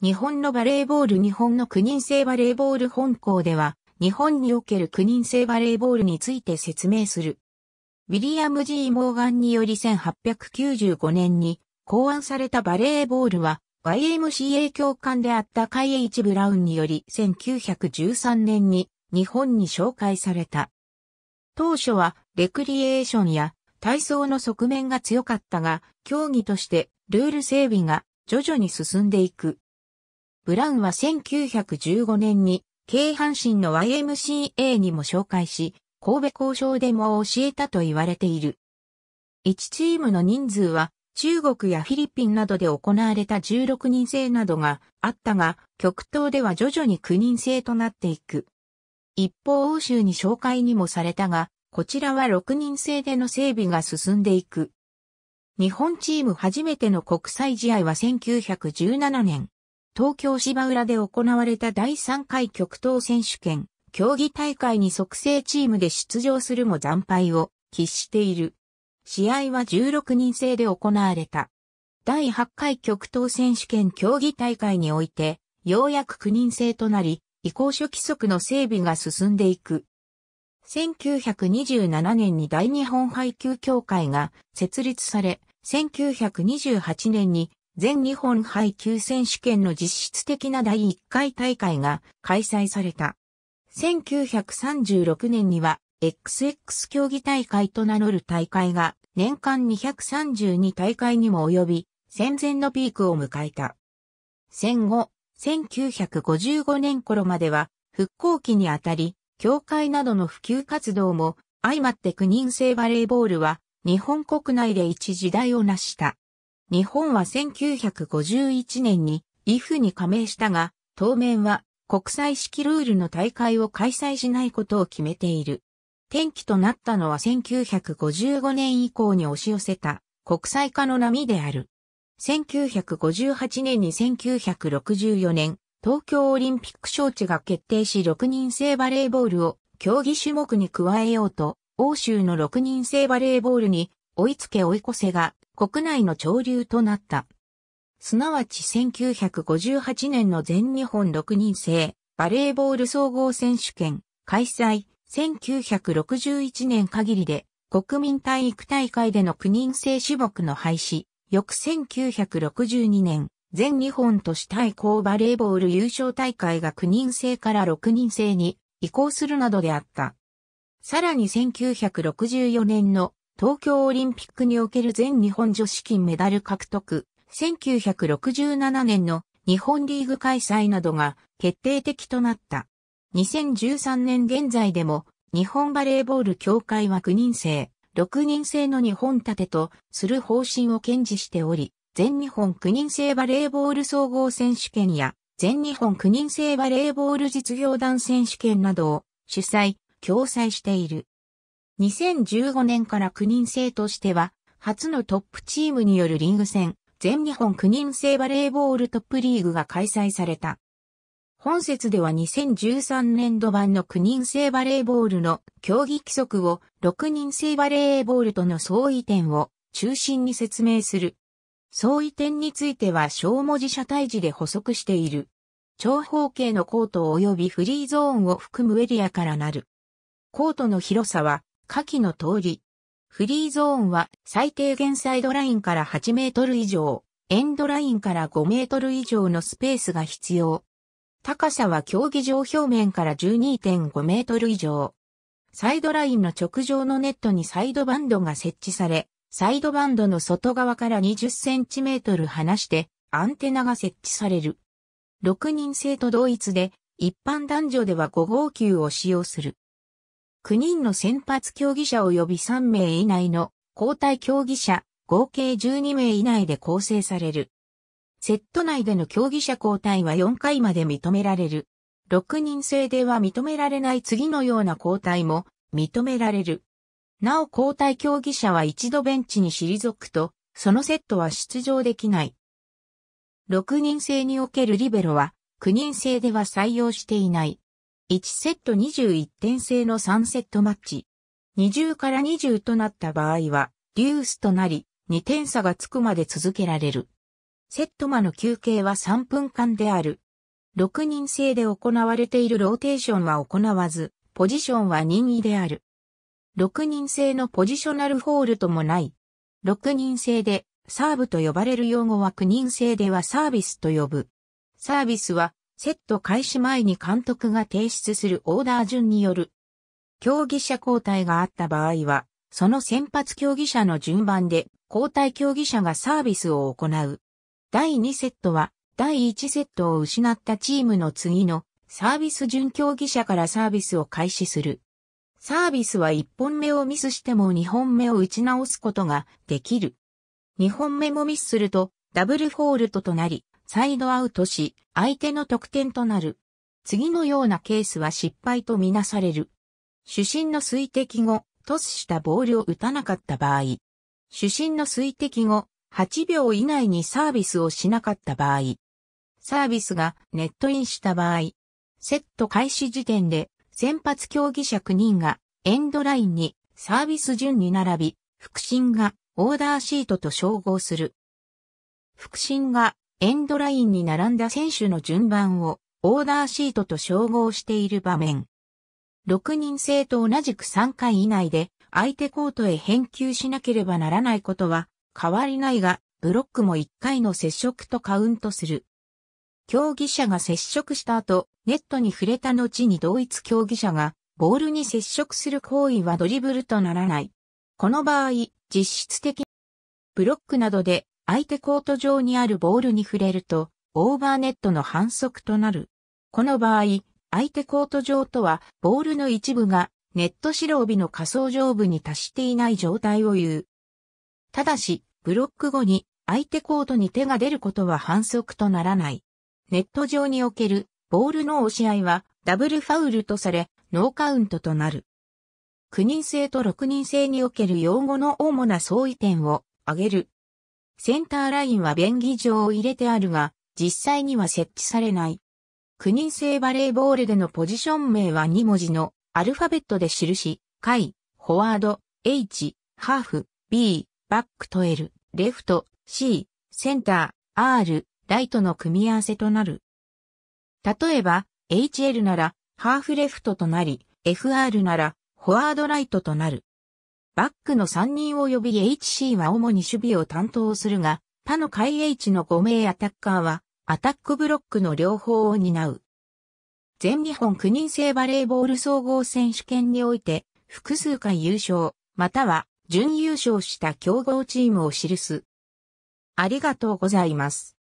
日本のバレーボール日本の9人制バレーボール本校では、日本における9人制バレーボールについて説明する。ウィリアム・ G・ モーガンにより1895年に考案されたバレーボールは YMCA 教官であった海イ・一ブラウンにより1913年に日本に紹介された。当初はレクリエーションや体操の側面が強かったが、競技としてルール整備が徐々に進んでいく。ブラウンは1915年に、京阪神の YMCA にも紹介し、神戸交渉でも教えたと言われている。1チームの人数は中国やフィリピンなどで行われた16人制などがあったが、極東では徐々に9人制となっていく。一方欧州に紹介にもされたが、こちらは6人制での整備が進んでいく。日本チーム初めての国際試合は1917年、東京芝浦で行われた第3回極東選手権、競技大会に即成チームで出場するも惨敗を喫している。試合は16人制で行われた。第8回極東選手権競技大会において、ようやく9人制となり、移行書規則の整備が進んでいく。1927年に大日本配給協会が設立され、1928年に全日本配給選手権の実質的な第1回大会が開催された。1936年には XX 競技大会と名乗る大会が年間232大会にも及び戦前のピークを迎えた。戦後、1955年頃までは復興期にあたり、教会などの普及活動も相まって9人制バレーボールは日本国内で一時代を成した。日本は1951年に IF に加盟したが、当面は国際式ルールの大会を開催しないことを決めている。転機となったのは1955年以降に押し寄せた国際化の波である。1958年に1964年、東京オリンピック招致が決定し6人制バレーボールを競技種目に加えようと、欧州の6人制バレーボールに追いつけ追い越せが国内の潮流となった。すなわち1958年の全日本6人制バレーボール総合選手権開催1961年限りで国民体育大会での9人制種目の廃止、翌1962年全日本都市対抗バレーボール優勝大会が9人制から6人制に移行するなどであった。さらに1964年の東京オリンピックにおける全日本女子金メダル獲得、1967年の日本リーグ開催などが決定的となった。2013年現在でも日本バレーボール協会は9人制、6人制の日本盾とする方針を堅持しており、全日本9人制バレーボール総合選手権や全日本9人制バレーボール実業団選手権などを主催、共催している。2015年から9人制としては、初のトップチームによるリング戦、全日本9人制バレーボールトップリーグが開催された。本節では2013年度版の9人制バレーボールの競技規則を6人制バレーボールとの相違点を中心に説明する。相違点については小文字社体字で補足している。長方形のコート及びフリーゾーンを含むエリアからなる。コートの広さは下記の通り。フリーゾーンは最低限サイドラインから8メートル以上、エンドラインから5メートル以上のスペースが必要。高さは競技場表面から12.5メートル以上。サイドラインの直上のネットにサイドバンドが設置され、サイドバンドの外側から20センチメートル離してアンテナが設置される。6人制と同一で、一般男女では5号球を使用する。9人の先発競技者及び3名以内の交代競技者、合計12名以内で構成される。セット内での競技者交代は4回まで認められる。6人制では認められない次のような交代も認められる。なお交代競技者は一度ベンチに退くと、そのセットは出場できない。6人制におけるリベロは、9人制では採用していない。1セット21点制の3セットマッチ。20から20となった場合は、デュースとなり、2点差がつくまで続けられる。セット間の休憩は3分間である。6人制で行われているローテーションは行わず、ポジションは任意である。6人制のポジショナルホールともない。6人制でサーブと呼ばれる用語は9人制ではサービスと呼ぶ。サービスはセット開始前に監督が提出するオーダー順による。競技者交代があった場合は、その先発競技者の順番で交代競技者がサービスを行う。第2セットは、第1セットを失ったチームの次のサービス準競技者からサービスを開始する。サービスは1本目をミスしても2本目を打ち直すことができる。2本目もミスするとダブルフォールトとなり、サイドアウトし、相手の得点となる。次のようなケースは失敗とみなされる。主審の水滴後、トスしたボールを打たなかった場合、主審の水滴後、8秒以内にサービスをしなかった場合、サービスがネットインした場合、セット開始時点で先発競技者9人がエンドラインにサービス順に並び、副審がオーダーシートと称号する。副審がエンドラインに並んだ選手の順番をオーダーシートと称号している場面。6人制と同じく3回以内で相手コートへ返球しなければならないことは変わりないが、ブロックも1回の接触とカウントする。競技者が接触した後、ネットに触れた後に同一競技者がボールに接触する行為はドリブルとならない。この場合、実質的ブロックなどで相手コート上にあるボールに触れると、オーバーネットの反則となる。この場合、相手コート上とは、ボールの一部がネット白帯の仮想上部に達していない状態を言う。ただし、ブロック後に相手コートに手が出ることは反則とならない。ネット上におけるボールの押し合いはダブルファウルとされ、ノーカウントとなる。9人制と6人制における用語の主な相違点を挙げる。センターラインは便宜上を入れてあるが、実際には設置されない。9人制バレーボールでのポジション名は2文字のアルファベットで記し、回、フォワード、H、ハーフ、B、バックと L、レフト、C、センター、R、ライトの組み合わせとなる。例えば、HL なら、ハーフレフトとなり、FR なら、フォワードライトとなる。バックの3人及び HC は主に守備を担当するが、他の海 H の5名アタッカーは、アタックブロックの両方を担う。全日本9人制バレーボール総合選手権において、複数回優勝、または準優勝した強豪チームを記す。ありがとうございます。